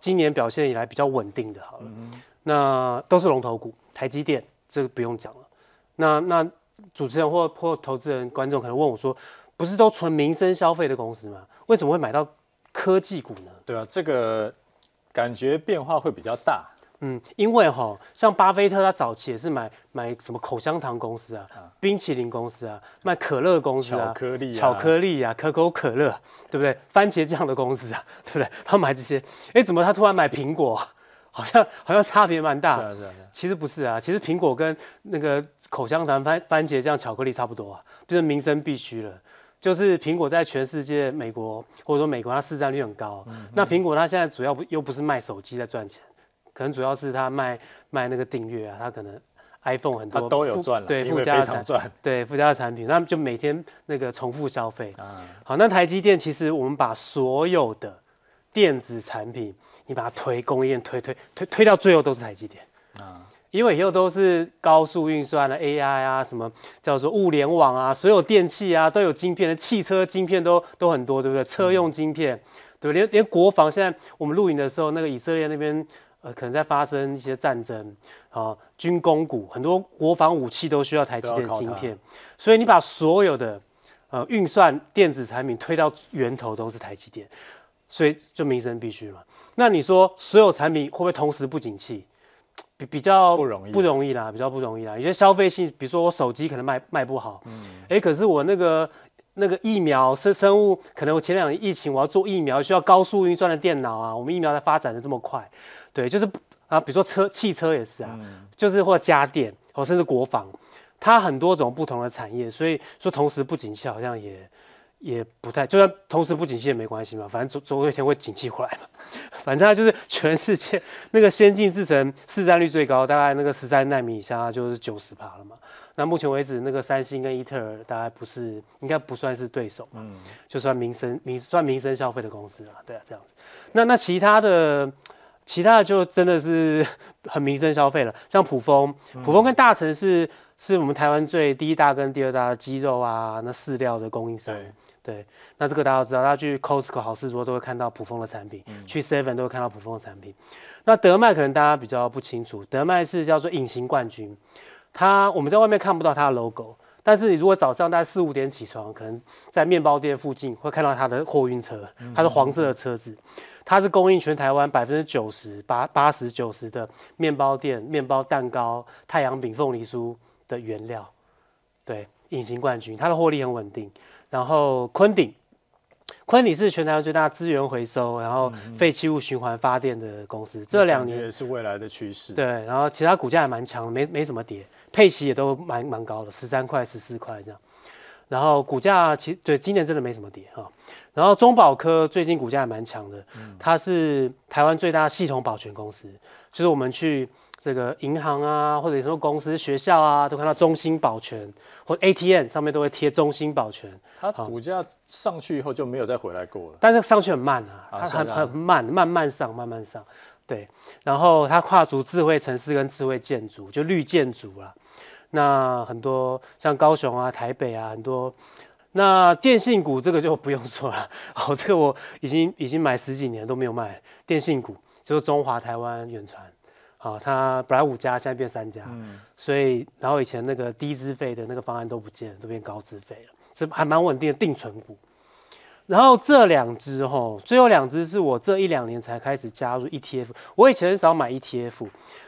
今年表现以来比较稳定的，好了，那都是龙头股，台积电这个不用讲了。那那主持人或或投资人观众可能问我说，不是都纯民生消费的公司吗？为什么会买到科技股呢？对啊，这个感觉变化会比较大。嗯，因为哈，像巴菲特他早期也是买买什么口香糖公司啊，冰淇淋公司啊，卖可乐公司啊，巧克力、巧克力啊可口可乐，对不对？番茄酱的公司啊，对不对？他买这些，哎，怎么他突然买苹果？好像好像差别蛮大。是啊是啊。其实不是啊，其实苹果跟那个口香糖、番番茄酱、巧克力差不多啊，就是民生必须了。就是苹果在全世界，美国或者说美国它市占率很高。那苹果它现在主要不又不是卖手机在赚钱。可能主要是他卖卖那个订阅啊，他可能 iPhone 很多都有赚了，对，非常赚，对，附加产品，他们就每天那个重复消费啊。好，那台积电其实我们把所有的电子产品，你把它推供应链推推推推到最后都是台积电啊，因为以后都是高速运算的 a i 啊，什么叫做物联网啊，所有电器啊都有晶片的，汽车晶片都都很多，对不对？车用晶片，对，连连国防，现在我们露营的时候，那个以色列那边。可能在发生一些战争啊，军工股很多国防武器都需要台积电晶片，所以你把所有的呃运算电子产品推到源头都是台积电，所以就民生必须嘛。那你说所有产品会不会同时不景气？比比较不容易不容易啦，比较不容易啦。有些消费性，比如说我手机可能卖卖不好，嗯，哎，可是我那个。那个疫苗生生物，可能我前两年疫情，我要做疫苗需要高速运算的电脑啊。我们疫苗才发展的这么快，对，就是啊，比如说车、汽车也是啊，就是或家电或甚至国防，它很多种不同的产业，所以说同时不景气好像也。也不太，就算同时不景气也没关系嘛，反正总总有一天会景气回来嘛。反正它就是全世界那个先进制成市占率最高，大概那个十三纳米以下就是九十趴了嘛。那目前为止，那个三星跟英特尔大概不是应该不算是对手嘛，就算民生民算民生消费的公司啊，对啊，这样子。那那其他的其他的就真的是很民生消费了，像普丰，普丰跟大成是是我们台湾最第一大跟第二大鸡肉啊那饲料的供应商。对，那这个大家都知道，大家去 Costco、好事多都会看到普丰的产品，去 Seven 都会看到普丰的产品。那德麦可能大家比较不清楚，德麦是叫做隐形冠军，它我们在外面看不到它的 logo，但是你如果早上大概四五点起床，可能在面包店附近会看到它的货运车，它是黄色的车子，它是供应全台湾百分之九十八、八十九十的面包店、面包、蛋糕、太阳饼、凤梨酥的原料。对，隐形冠军，它的获利很稳定。然后昆鼎，昆鼎是全台湾最大资源回收，然后废弃物循环发电的公司。这两年是未来的趋势，对。然后其他股价也蛮强，没没怎么跌。佩奇也都蛮蛮高的，十三块、十四块这样。然后股价其对今年真的没什么跌哈。然后中保科最近股价也蛮强的，它是台湾最大系统保全公司，就是我们去。这个银行啊，或者什么公司、学校啊，都看到中心保全或 ATM 上面都会贴中心保全。它股价上去以后就没有再回来过了，但是上去很慢啊，它很很慢，慢慢上，慢慢上。对，然后它跨足智慧城市跟智慧建筑，就绿建筑了。那很多像高雄啊、台北啊，很多。那电信股这个就不用说了，哦，这个我已经已经买十几年都没有卖，电信股就是中华台湾远传。好，它本来五家，现在变三家，所以然后以前那个低资费的那个方案都不见，都变高资费了，是还蛮稳定的定存股。然后这两只吼，最后两只是我这一两年才开始加入 ETF，我以前很少买 ETF。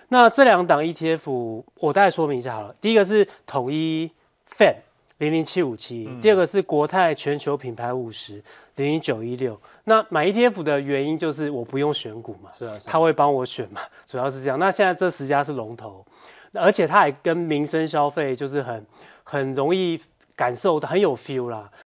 那这两档 ETF，我大概说明一下好了，第一个是统一 FAN。零零七五七，第二个是国泰全球品牌五十零零九一六。那买 ETF 的原因就是我不用选股嘛，是啊，他会帮我选嘛，主要是这样。那现在这十家是龙头，而且它也跟民生消费就是很很容易感受的，很有 feel 啦。